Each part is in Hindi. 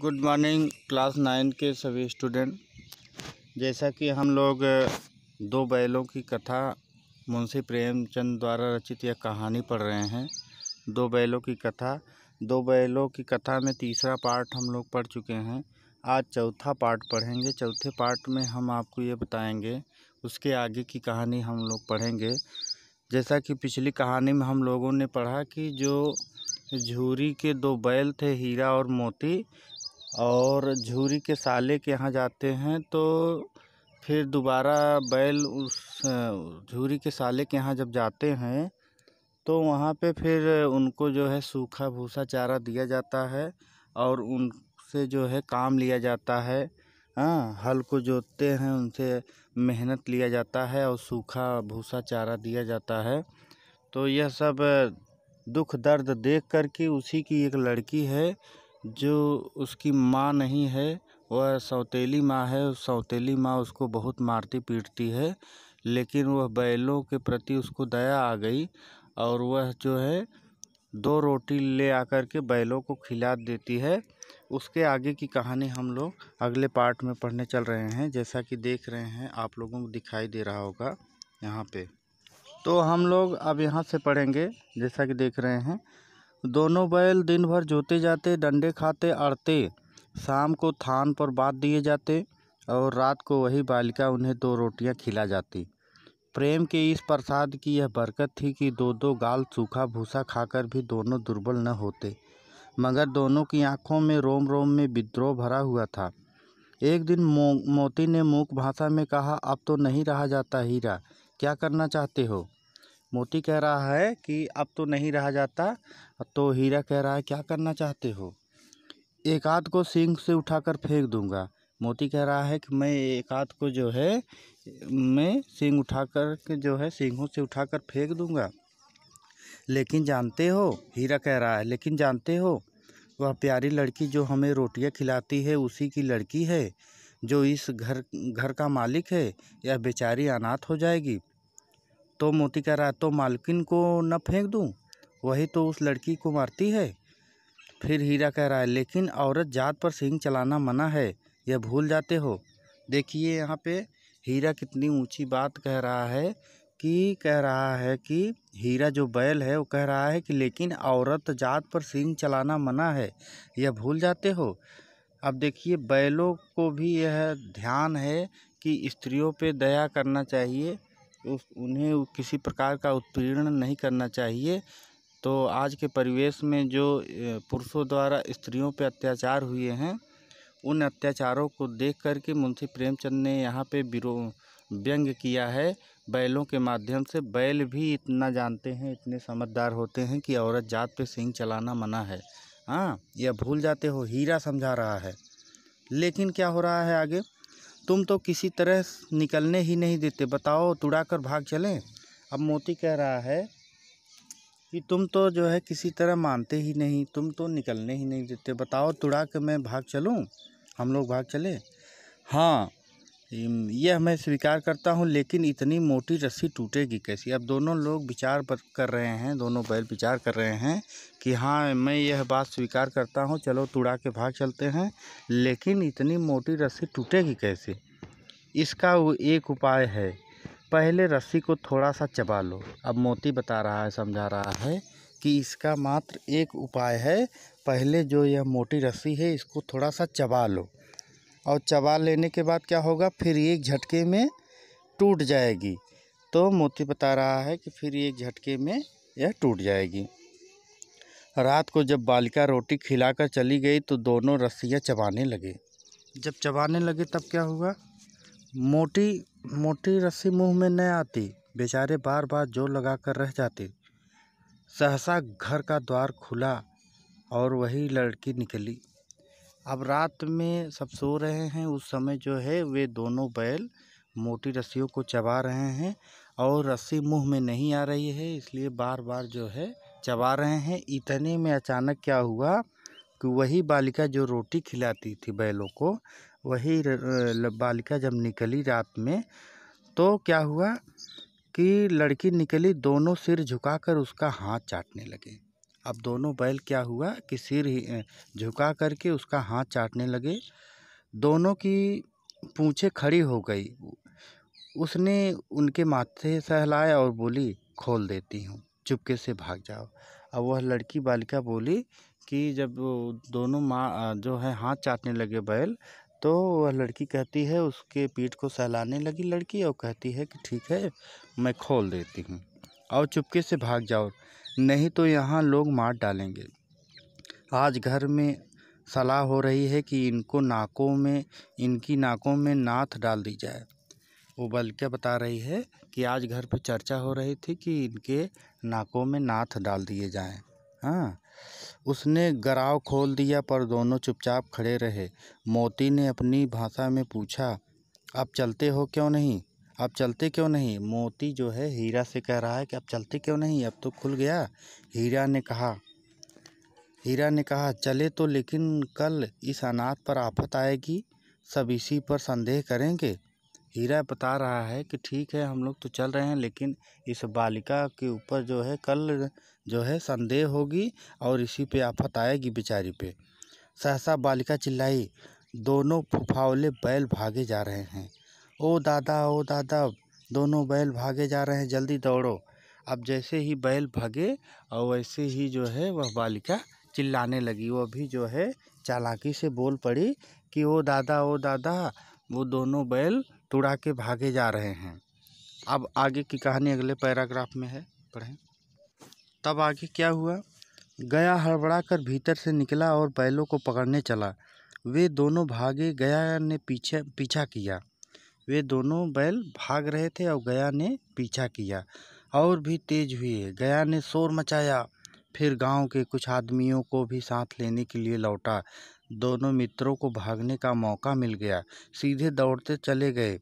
गुड मॉर्निंग क्लास नाइन के सभी स्टूडेंट जैसा कि हम लोग दो बैलों की कथा मुंशी प्रेमचंद द्वारा रचित यह कहानी पढ़ रहे हैं दो बैलों की कथा दो बैलों की कथा में तीसरा पार्ट हम लोग पढ़ चुके हैं आज चौथा पार्ट पढ़ेंगे चौथे पार्ट में हम आपको ये बताएंगे उसके आगे की कहानी हम लोग पढ़ेंगे जैसा कि पिछली कहानी में हम लोगों ने पढ़ा कि जो झूरी के दो बैल थे हीरा और मोती और झूरी के साले के यहाँ जाते हैं तो फिर दोबारा बैल उस झूरी के साले के यहाँ जब जाते हैं तो वहाँ पे फिर उनको जो है सूखा भूसा चारा दिया जाता है और उनसे जो है काम लिया जाता है हाँ हल को जोतते हैं उनसे मेहनत लिया जाता है और सूखा भूसा चारा दिया जाता है तो यह सब दुख दर्द देख कर के उसी की एक लड़की है जो उसकी माँ नहीं है वह सौतेली माँ है उस सौतेली माँ उसको बहुत मारती पीटती है लेकिन वह बैलों के प्रति उसको दया आ गई और वह जो है दो रोटी ले आकर के बैलों को खिला देती है उसके आगे की कहानी हम लोग अगले पार्ट में पढ़ने चल रहे हैं जैसा कि देख रहे हैं आप लोगों को दिखाई दे रहा होगा यहाँ पे तो हम लोग अब यहाँ से पढ़ेंगे जैसा कि देख रहे हैं दोनों बैल दिन भर जोते जाते डंडे खाते अड़ते शाम को थान पर बाँध दिए जाते और रात को वही बालिका उन्हें दो रोटियां खिला जाती प्रेम के इस प्रसाद की यह बरकत थी कि दो दो गाल सूखा भूसा खाकर भी दोनों दुर्बल न होते मगर दोनों की आंखों में रोम रोम में विद्रोह भरा हुआ था एक दिन मो, मोती ने मूक भाषा में कहा अब तो नहीं रहा जाता हीरा क्या करना चाहते हो मोती कह रहा है कि अब तो नहीं रहा जाता तो हीरा कह रहा है क्या करना चाहते हो एक आध को सींग से उठाकर फेंक दूंगा मोती कह रहा है कि मैं एक आध को जो है मैं सींग उठा कर के जो है सींगों से उठा कर फेंक दूंगा लेकिन जानते हो हीरा कह रहा है लेकिन जानते हो वह प्यारी लड़की जो हमें रोटियां खिलाती है उसी की लड़की है जो इस घर घर का मालिक है यह बेचारी अनाथ हो जाएगी तो मोती कह रहा है तो मालकिन को न फेंक दूँ वही तो उस लड़की को मारती है फिर हीरा कह रहा है लेकिन औरत जात पर सिंह चलाना मना है यह भूल जाते हो देखिए यहाँ पे हीरा कितनी ऊंची बात कह रहा है कि कह रहा है कि हीरा जो बैल है वो कह रहा है कि लेकिन औरत जात पर सिंह चलाना मना है यह भूल जाते हो अब देखिए बैलों को भी यह ध्यान है कि स्त्रियों पे दया करना चाहिए उस उन्हें किसी प्रकार का उत्पीड़न नहीं करना चाहिए तो आज के परिवेश में जो पुरुषों द्वारा स्त्रियों पर अत्याचार हुए हैं उन अत्याचारों को देख करके मुंशी प्रेमचंद ने यहाँ पे विरो व्यंग किया है बैलों के माध्यम से बैल भी इतना जानते हैं इतने समझदार होते हैं कि औरत जात पे सिंह चलाना मना है हाँ यह भूल जाते हो हीरा समझा रहा है लेकिन क्या हो रहा है आगे तुम तो किसी तरह निकलने ही नहीं देते बताओ तुड़ा कर भाग चलें अब मोती कह रहा है कि तुम तो जो है किसी तरह मानते ही नहीं तुम तो निकलने ही नहीं देते बताओ तुड़ा कर मैं भाग चलूँ हम लोग भाग चले हाँ यह मैं स्वीकार करता हूँ लेकिन इतनी मोटी रस्सी टूटेगी कैसी अब दोनों लोग विचार कर रहे हैं दोनों बैल विचार कर रहे हैं कि हाँ मैं यह बात स्वीकार करता हूँ चलो तुड़ा के भाग चलते हैं लेकिन इतनी मोटी रस्सी टूटेगी कैसे इसका वो एक उपाय है पहले रस्सी को थोड़ा सा चबा लो अब मोती बता रहा है समझा रहा है कि इसका मात्र एक उपाय है पहले जो यह मोटी रस्सी है इसको थोड़ा सा चबा लो और चबा लेने के बाद क्या होगा फिर एक झटके में टूट जाएगी तो मोती बता रहा है कि फिर एक झटके में यह टूट जाएगी रात को जब बालिका रोटी खिलाकर चली गई तो दोनों रस्सियाँ चबाने लगे जब चबाने लगे तब क्या हुआ मोटी मोटी रस्सी मुंह में नहीं आती बेचारे बार बार जोर लगा कर रह जाते सहसा घर का द्वार खुला और वही लड़की निकली अब रात में सब सो रहे हैं उस समय जो है वे दोनों बैल मोटी रस्सियों को चबा रहे हैं और रस्सी मुंह में नहीं आ रही है इसलिए बार बार जो है चबा रहे हैं इतने में अचानक क्या हुआ कि वही बालिका जो रोटी खिलाती थी बैलों को वही बालिका जब निकली रात में तो क्या हुआ कि लड़की निकली दोनों सिर झुकाकर उसका हाथ चाटने लगे अब दोनों बैल क्या हुआ कि सिर ही झुका करके उसका हाथ चाटने लगे दोनों की पूछे खड़ी हो गई उसने उनके माथे सहलाया और बोली खोल देती हूँ चुपके से भाग जाओ अब वह लड़की बालिका बोली कि जब दोनों माँ जो है हाथ चाटने लगे बैल तो वह लड़की कहती है उसके पीठ को सहलाने लगी लड़की और कहती है कि ठीक है मैं खोल देती हूँ और चुपके से भाग जाओ नहीं तो यहाँ लोग मार डालेंगे आज घर में सलाह हो रही है कि इनको नाकों में इनकी नाकों में नाथ डाल दी जाए वो बल्कि बता रही है कि आज घर पर चर्चा हो रही थी कि इनके नाकों में नाथ डाल दिए जाएँ हाँ उसने गराव खोल दिया पर दोनों चुपचाप खड़े रहे मोती ने अपनी भाषा में पूछा आप चलते हो क्यों नहीं आप चलते क्यों नहीं मोती जो है हीरा से कह रहा है कि आप चलते क्यों नहीं अब तो खुल गया हीरा ने कहा हीरा ने कहा चले तो लेकिन कल इस अनाथ पर आफत आएगी सब इसी पर संदेह करेंगे हीरा बता रहा है कि ठीक है हम लोग तो चल रहे हैं लेकिन इस बालिका के ऊपर जो है कल जो है संदेह होगी और इसी पे आफत आएगी बेचारी पे सहसा बालिका चिल्लाई दोनों फुफावले बैल भागे जा रहे हैं ओ दादा ओ दादा दोनों बैल भागे जा रहे हैं जल्दी दौड़ो अब जैसे ही बैल भगे और वैसे ही जो है वह बालिका चिल्लाने लगी वह भी जो है चालाकी से बोल पड़ी कि ओ दादा ओ दादा वो दोनों बैल तुड़ा के भागे जा रहे हैं अब आगे की कहानी अगले पैराग्राफ में है पढ़ें तब आगे क्या हुआ गया हड़बड़ा कर भीतर से निकला और बैलों को पकड़ने चला वे दोनों भागे गया ने पीछे पीछा किया वे दोनों बैल भाग रहे थे और गया ने पीछा किया और भी तेज हुए गया ने शोर मचाया फिर गांव के कुछ आदमियों को भी साथ लेने के लिए लौटा दोनों मित्रों को भागने का मौका मिल गया सीधे दौड़ते चले गए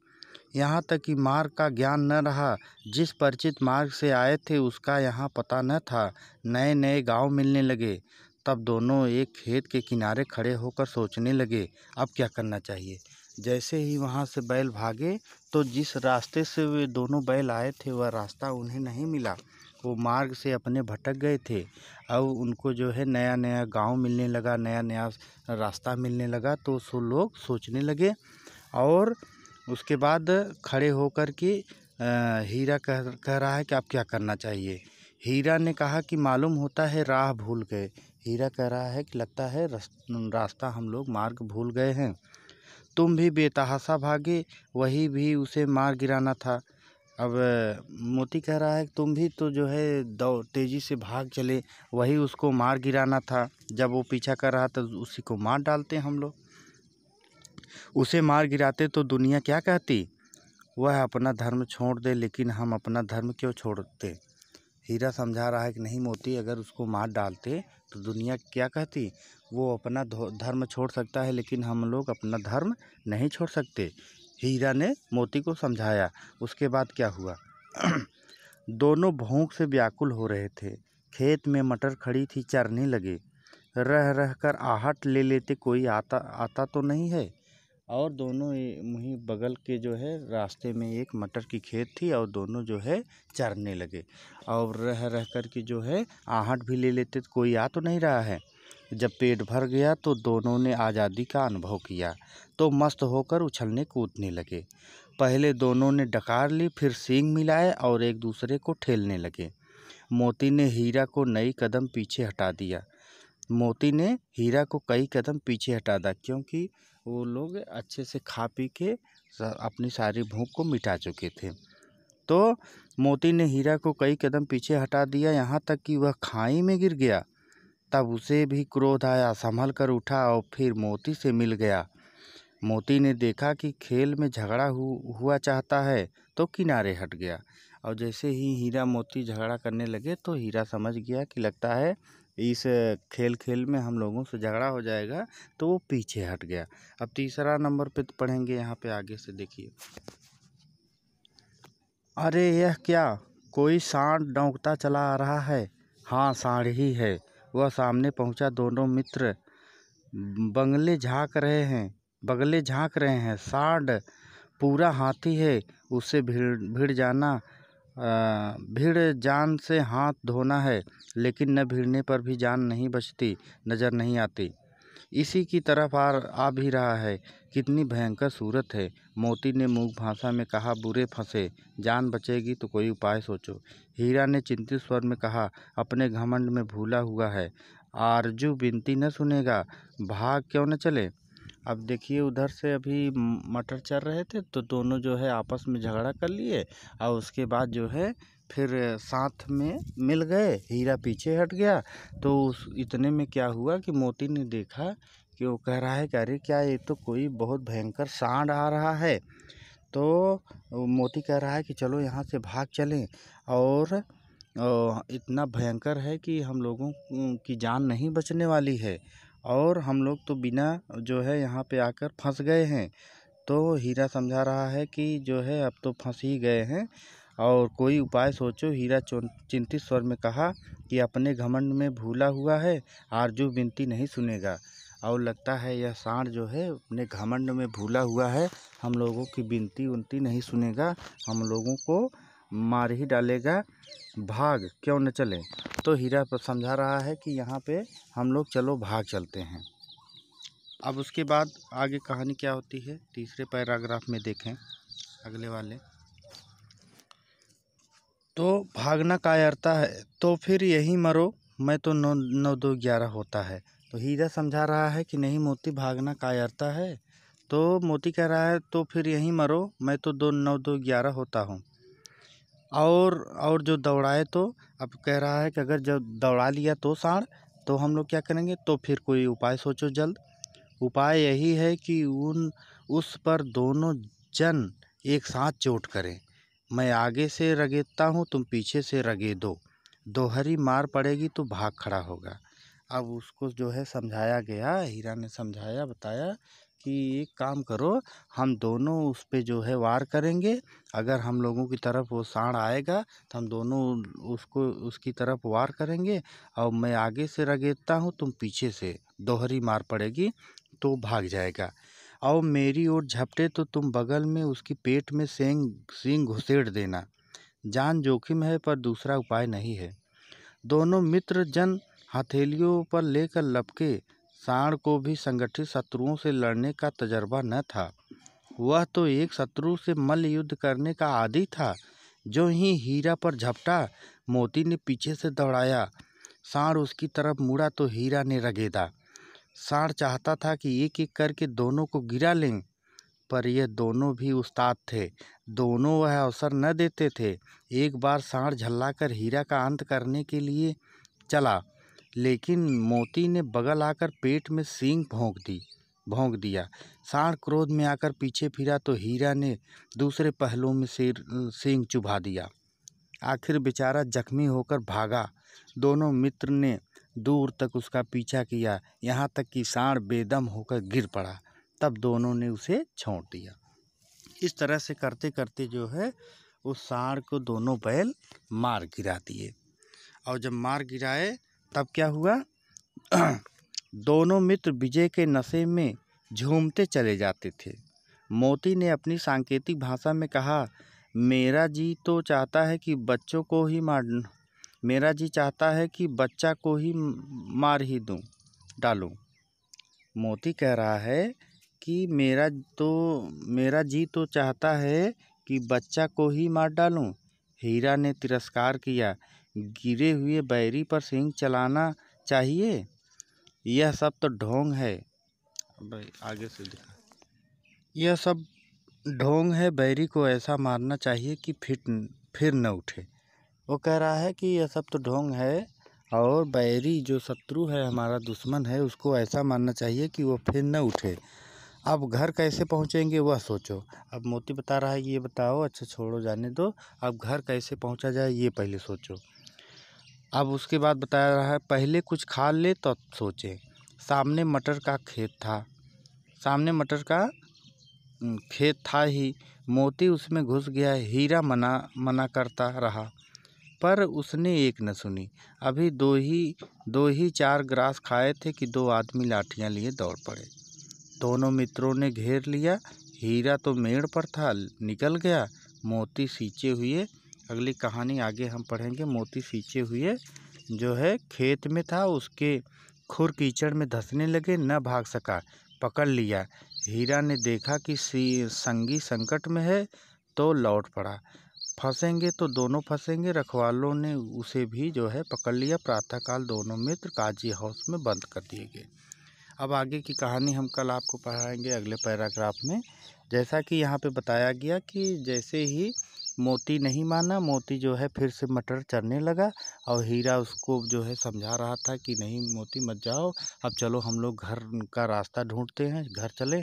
यहाँ तक कि मार्ग का ज्ञान न रहा जिस परिचित मार्ग से आए थे उसका यहाँ पता न था नए नए गांव मिलने लगे तब दोनों एक खेत के किनारे खड़े होकर सोचने लगे अब क्या करना चाहिए जैसे ही वहाँ से बैल भागे तो जिस रास्ते से वे दोनों बैल आए थे वह रास्ता उन्हें नहीं मिला वो मार्ग से अपने भटक गए थे अब उनको जो है नया नया गांव मिलने लगा नया नया रास्ता मिलने लगा तो सो लोग सोचने लगे और उसके बाद खड़े होकर के हीरा कह कह रहा है कि आप क्या करना चाहिए हीरा ने कहा कि मालूम होता है राह भूल गए हीरा कह रहा है कि लगता है रास्ता हम लोग मार्ग भूल गए हैं तुम भी बेतहासा भागे वही भी उसे मार गिराना था अब मोती कह रहा है तुम भी तो जो है दौड़ तेज़ी से भाग चले वही उसको मार गिराना था जब वो पीछा कर रहा था उसी को मार डालते हम लोग उसे मार गिराते तो दुनिया क्या कहती वह अपना धर्म छोड़ दे लेकिन हम अपना धर्म क्यों छोड़ते हीरा समझा रहा है कि नहीं मोती अगर उसको मार डालते तो दुनिया क्या कहती वो अपना धर्म छोड़ सकता है लेकिन हम लोग अपना धर्म नहीं छोड़ सकते हीरा ने मोती को समझाया उसके बाद क्या हुआ दोनों भूख से व्याकुल हो रहे थे खेत में मटर खड़ी थी चरने लगे रह रह कर आहट ले लेते कोई आता आता तो नहीं है और दोनों वहीं बगल के जो है रास्ते में एक मटर की खेत थी और दोनों जो है चरने लगे और रह रह कर के जो है आहट भी ले लेते कोई आ तो नहीं रहा है जब पेट भर गया तो दोनों ने आज़ादी का अनुभव किया तो मस्त होकर उछलने कूदने लगे पहले दोनों ने डकार ली फिर सींग मिलाए और एक दूसरे को ठेलने लगे मोती ने हीरा को नई कदम पीछे हटा दिया मोती ने हीरा को कई कदम पीछे हटा दिया क्योंकि वो लोग अच्छे से खा पी के अपनी सारी भूख को मिटा चुके थे तो मोती ने हीरा को कई कदम पीछे हटा दिया यहाँ तक कि वह खाई में गिर गया तब उसे भी क्रोध आया संभल कर उठा और फिर मोती से मिल गया मोती ने देखा कि खेल में झगड़ा हु, हुआ चाहता है तो किनारे हट गया और जैसे ही हीरा मोती झगड़ा करने लगे तो हीरा समझ गया कि लगता है इस खेल खेल में हम लोगों से झगड़ा हो जाएगा तो वो पीछे हट गया अब तीसरा नंबर पे तो पढ़ेंगे यहाँ पे आगे से देखिए अरे यह क्या कोई सांड डोंकता चला आ रहा है हाँ सांड ही है वह सामने पहुँचा दोनों मित्र बंगले झाँक रहे हैं बगले झाँक रहे हैं सांड पूरा हाथी है उससे भिड़ भिड़ जाना भीड़ जान से हाथ धोना है लेकिन न भीड़ने पर भी जान नहीं बचती नज़र नहीं आती इसी की तरफ आ आ भी रहा है कितनी भयंकर सूरत है मोती ने मूक भाषा में कहा बुरे फंसे जान बचेगी तो कोई उपाय सोचो हीरा ने चिंतित स्वर में कहा अपने घमंड में भूला हुआ है आरजू बिनती न सुनेगा भाग क्यों न चले अब देखिए उधर से अभी मटर चल रहे थे तो दोनों जो है आपस में झगड़ा कर लिए और उसके बाद जो है फिर साथ में मिल गए हीरा पीछे हट गया तो उस इतने में क्या हुआ कि मोती ने देखा कि वो कह रहा है कि अरे क्या ये तो कोई बहुत भयंकर सांड आ रहा है तो मोती कह रहा है कि चलो यहाँ से भाग चलें और इतना भयंकर है कि हम लोगों की जान नहीं बचने वाली है और हम लोग तो बिना जो है यहाँ पे आकर फंस गए हैं तो हीरा समझा रहा है कि जो है अब तो फंस ही गए हैं और कोई उपाय सोचो हीरा चिंतित स्वर में कहा कि अपने घमंड में भूला हुआ है आरजू विनती नहीं सुनेगा और लगता है यह सांड जो है अपने घमंड में भूला हुआ है हम लोगों की विनती उनती नहीं सुनेगा हम लोगों को मार ही डालेगा भाग क्यों न चले तो हीरा समझा रहा है कि यहाँ पे हम लोग चलो भाग चलते हैं अब उसके बाद आगे कहानी क्या होती है तीसरे पैराग्राफ में देखें अगले वाले तो भागना का अरता है तो फिर यही मरो मैं तो नौ नौ दो ग्यारह होता है तो हीरा समझा रहा है कि नहीं मोती भागना का है तो मोती कह रहा है तो फिर यहीं मरो मैं तो दो नौ दो ग्यारह होता हूँ और और जो दौड़ाए तो अब कह रहा है कि अगर जब दौड़ा लिया तो सांड तो हम लोग क्या करेंगे तो फिर कोई उपाय सोचो जल्द उपाय यही है कि उन उस पर दोनों जन एक साथ चोट करें मैं आगे से रगेता हूँ तुम पीछे से रगे दो दोहरी मार पड़ेगी तो भाग खड़ा होगा अब उसको जो है समझाया गया हीरा ने समझाया बताया कि एक काम करो हम दोनों उस पर जो है वार करेंगे अगर हम लोगों की तरफ वो सांड आएगा तो हम दोनों उसको उसकी तरफ वार करेंगे और मैं आगे से रगेता हूँ तुम पीछे से दोहरी मार पड़ेगी तो भाग जाएगा और मेरी ओर झपटे तो तुम बगल में उसकी पेट में सेंग सींग घुसेड़ देना जान जोखिम है पर दूसरा उपाय नहीं है दोनों मित्र जन हथेलियों पर लेकर लपके सांड को भी संगठित शत्रुओं से लड़ने का तजर्बा न था वह तो एक शत्रु से मल्ल युद्ध करने का आदि था जो ही हीरा पर झपटा मोती ने पीछे से दौड़ाया सांड उसकी तरफ मुड़ा तो हीरा ने रगेदा सांड चाहता था कि एक एक करके दोनों को गिरा लें पर यह दोनों भी उस्ताद थे दोनों वह अवसर न देते थे एक बार सांड झल्लाकर हीरा का अंत करने के लिए चला लेकिन मोती ने बगल आकर पेट में सींग भोंक दी भोंक दिया सांड क्रोध में आकर पीछे फिरा तो हीरा ने दूसरे पहलू में सिर सींग चुभा दिया आखिर बेचारा जख्मी होकर भागा दोनों मित्र ने दूर तक उसका पीछा किया यहाँ तक कि सांड बेदम होकर गिर पड़ा तब दोनों ने उसे छोड़ दिया इस तरह से करते करते जो है उस सांड को दोनों बैल मार गिरा दिए और जब मार गिराए तब क्या हुआ दोनों मित्र विजय के नशे में झूमते चले जाते थे मोती ने अपनी सांकेतिक भाषा में कहा मेरा जी तो चाहता है कि बच्चों को ही मार मेरा जी चाहता है कि बच्चा को ही मार ही दूँ डालूँ मोती कह रहा है कि मेरा तो मेरा जी तो चाहता है कि बच्चा को ही मार डालूं हीरा ने तिरस्कार किया गिरे हुए बैरी पर सींग चलाना चाहिए यह सब तो ढोंग है भाई आगे से दिखा यह सब ढोंग है बैरी को ऐसा मारना चाहिए कि फिट फिर न उठे वो कह रहा है कि यह सब तो ढोंग है और बैरी जो शत्रु है हमारा दुश्मन है उसको ऐसा मानना चाहिए कि वो फिर न उठे अब घर कैसे पहुंचेंगे वह सोचो अब मोती बता रहा है ये बताओ अच्छा छोड़ो जाने दो अब घर कैसे पहुंचा जाए ये पहले सोचो अब उसके बाद बताया रहा है पहले कुछ खा ले तो सोचें सामने मटर का खेत था सामने मटर का खेत था ही मोती उसमें घुस गया हीरा मना मना करता रहा पर उसने एक न सुनी अभी दो ही दो ही चार ग्रास खाए थे कि दो आदमी लाठियां लिए दौड़ पड़े दोनों मित्रों ने घेर लिया हीरा तो मेड़ पर था निकल गया मोती सींचे हुए अगली कहानी आगे हम पढ़ेंगे मोती सींचे हुए जो है खेत में था उसके खुर कीचड़ में धंसने लगे न भाग सका पकड़ लिया हीरा ने देखा कि संगी संकट में है तो लौट पड़ा फंसेंगे तो दोनों फंसेंगे रखवालों ने उसे भी जो है पकड़ लिया प्रातःकाल दोनों मित्र काजी हाउस में बंद कर दिए गए अब आगे की कहानी हम कल आपको पढ़ाएंगे अगले पैराग्राफ में जैसा कि यहाँ पे बताया गया कि जैसे ही मोती नहीं माना मोती जो है फिर से मटर चरने लगा और हीरा उसको जो है समझा रहा था कि नहीं मोती मत जाओ अब चलो हम लोग घर का रास्ता ढूंढते हैं घर चले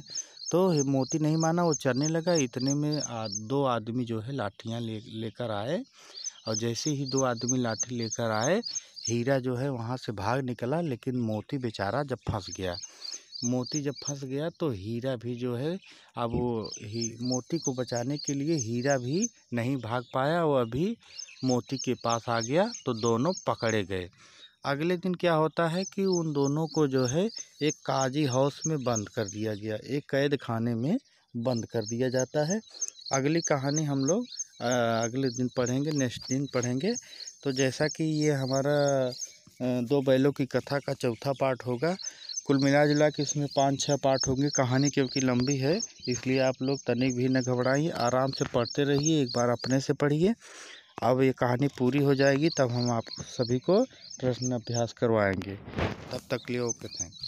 तो मोती नहीं माना वो चरने लगा इतने में आ, दो आदमी जो है लाठियाँ ले लेकर आए और जैसे ही दो आदमी लाठी लेकर आए हीरा जो है वहाँ से भाग निकला लेकिन मोती बेचारा जब फंस गया मोती जब फंस गया तो हीरा भी जो है अब वो ही मोती को बचाने के लिए हीरा भी नहीं भाग पाया वह अभी मोती के पास आ गया तो दोनों पकड़े गए अगले दिन क्या होता है कि उन दोनों को जो है एक काजी हाउस में बंद कर दिया गया एक कैद खाने में बंद कर दिया जाता है अगली कहानी हम लोग अगले दिन पढ़ेंगे नेक्स्ट दिन पढ़ेंगे तो जैसा कि ये हमारा दो बैलों की कथा का चौथा पार्ट होगा कुल मिला जुला के इसमें पाँच छः पार्ट होंगे कहानी क्योंकि लंबी है इसलिए आप लोग तनिक भी न घबराइए आराम से पढ़ते रहिए एक बार अपने से पढ़िए अब ये कहानी पूरी हो जाएगी तब हम आप सभी को प्रश्न अभ्यास करवाएंगे तब तक लिए ओके थैंक